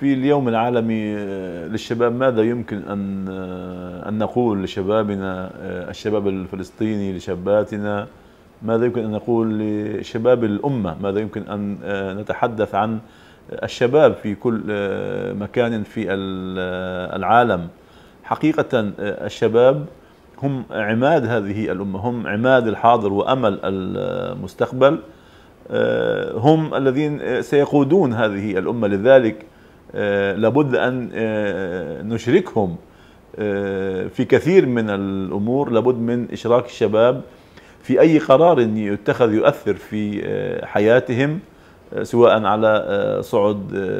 في اليوم العالمي آه، للشباب ماذا يمكن أن آه، أن نقول لشبابنا آه، الشباب الفلسطيني لشاباتنا ماذا يمكن أن نقول لشباب الأمة ماذا يمكن أن نتحدث عن الشباب في كل مكان في العالم حقيقة الشباب هم عماد هذه الأمة هم عماد الحاضر وأمل المستقبل هم الذين سيقودون هذه الأمة لذلك آه، لابد ان آه، نشركهم آه، في كثير من الامور لابد من اشراك الشباب في اي قرار يتخذ يؤثر في حياتهم سواء على صعد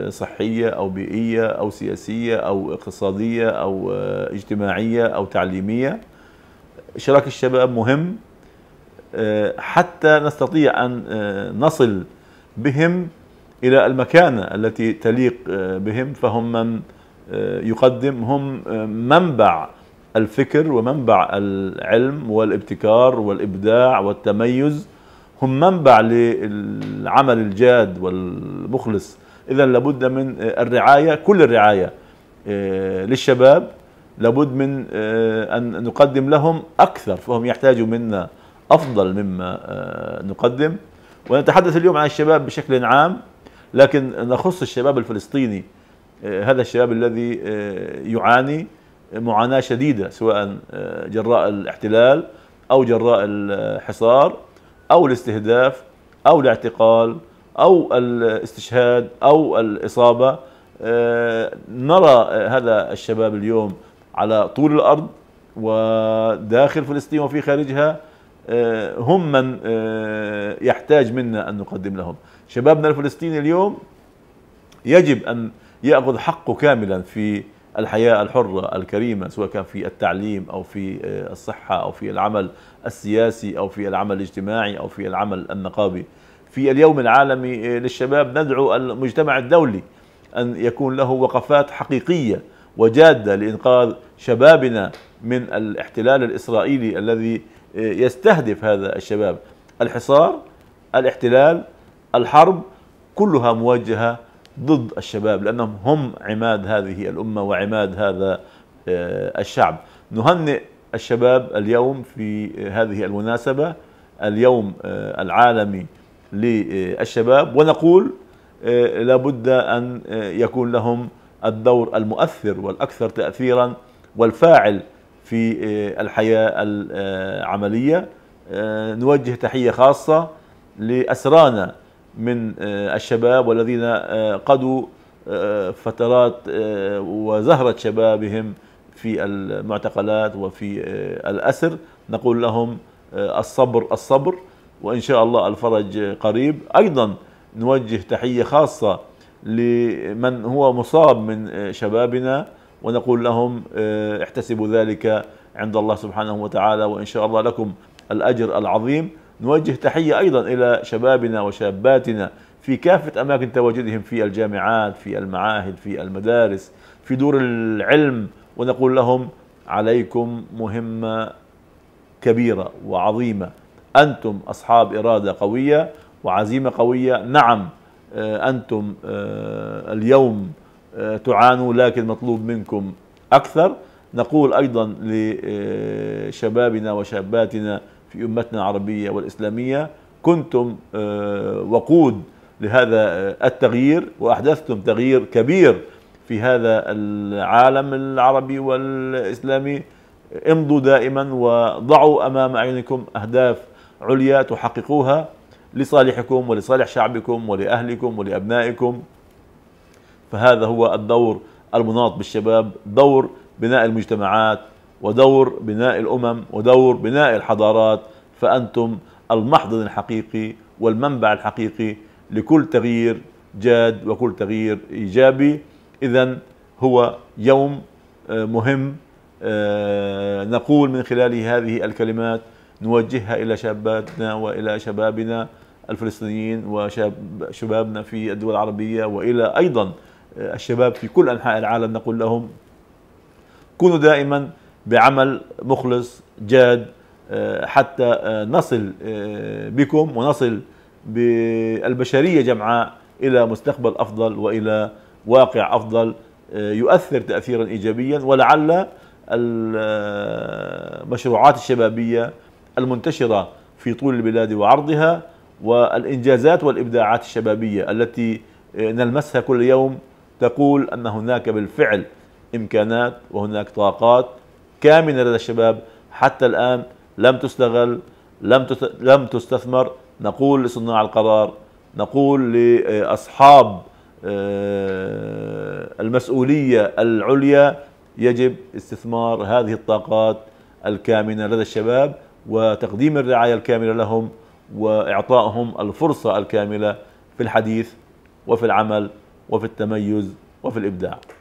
صحيه او بيئيه او سياسيه او اقتصاديه او اجتماعيه او تعليميه اشراك الشباب مهم حتى نستطيع ان نصل بهم إلى المكانة التي تليق آه، بهم فهم من آه، يقدم هم آه، منبع الفكر ومنبع العلم والابتكار والإبداع والتميز هم منبع للعمل الجاد والمخلص إذا لابد من الرعاية كل الرعاية للشباب لابد من أن نقدم لهم أكثر فهم يحتاجوا منا أفضل مما نقدم ونتحدث اليوم عن الشباب بشكل عام لكن نخص الشباب الفلسطيني آه، هذا الشباب الذي آه، يعاني معاناة شديدة سواء آه، جراء الاحتلال أو جراء الحصار أو الاستهداف أو الاعتقال أو الاستشهاد أو الإصابة نرى هذا الشباب اليوم على طول الأرض وداخل فلسطين وفي خارجها هم من يحتاج منا أن نقدم لهم شبابنا الفلسطيني اليوم يجب أن يأخذ حقه كاملا في الحياة الحرة الكريمة سواء كان في التعليم أو في آه، الصحة أو في العمل السياسي أو في العمل الاجتماعي أو في العمل النقابي في اليوم العالمي آه، للشباب ندعو المجتمع الدولي أن يكون له وقفات حقيقية وجادة لإنقاذ شبابنا من الاحتلال الإسرائيلي الذي آه، يستهدف هذا الشباب الحصار الاحتلال الحرب كلها موجهة ضد الشباب لأنهم هم عماد هذه الأمة وعماد هذا آه، الشعب نهنئ الشباب اليوم في هذه المناسبة اليوم آه، العالمي للشباب ونقول آه، لابد أن يكون لهم الدور المؤثر والأكثر تأثيرا والفاعل في الحياة العملية نوجه تحية خاصة لأسرانا من آه، الشباب والذين آه، قضوا آه، فترات وزهرة شبابهم في المعتقلات وفي الأسر نقول لهم الصبر الصبر وإن شاء الله الفرج قريب أيضا نوجه تحية خاصة لمن هو مصاب من شبابنا ونقول لهم احتسبوا ذلك عند الله سبحانه وتعالى وإن شاء الله لكم الأجر العظيم نوجه تحية أيضا إلى شبابنا وشاباتنا في كافة أماكن تواجدهم في الجامعات في المعاهد في المدارس في دور العلم ونقول لهم عليكم مهمة كبيرة وعظيمة أنتم أصحاب إرادة قوية وعزيمة قوية نعم آه، أنتم آه، اليوم آه، تعانوا لكن مطلوب منكم أكثر نقول أيضا لشبابنا وشاباتنا في أمتنا العربية والإسلامية كنتم آه، وقود لهذا آه، التغيير وأحدثتم تغيير كبير في هذا العالم العربي والإسلامي امضوا دائما وضعوا أمام عينكم أهداف عليا تحققوها لصالحكم ولصالح شعبكم ولأهلكم ولأبنائكم فهذا هو الدور المناط بالشباب دور بناء المجتمعات ودور بناء الأمم ودور بناء الحضارات فأنتم المحضن الحقيقي والمنبع الحقيقي لكل تغيير جاد وكل تغيير إيجابي إذا هو يوم آه، مهم آه، نقول من خلاله هذه الكلمات نوجهها إلى شاباتنا وإلى شبابنا الفلسطينيين وشبابنا في الدول العربية وإلى أيضا آه، الشباب في كل أنحاء العالم نقول لهم كونوا دائما بعمل مخلص جاد آه، حتى آه، نصل آه، بكم ونصل بالبشرية جمعاء إلى مستقبل أفضل وإلى واقع أفضل يؤثر تأثيرا إيجابيا ولعل المشروعات الشبابية المنتشرة في طول البلاد وعرضها والإنجازات والإبداعات الشبابية التي نلمسها كل يوم تقول أن هناك بالفعل إمكانات وهناك طاقات كامنه لدى الشباب حتى الان لم تستغل لم لم تستثمر نقول لصناع القرار نقول لاصحاب آه، المسؤوليه العليا يجب استثمار هذه الطاقات الكامنه لدى الشباب وتقديم الرعايه الكامله لهم واعطائهم الفرصه الكامله في الحديث وفي العمل وفي التميز وفي الابداع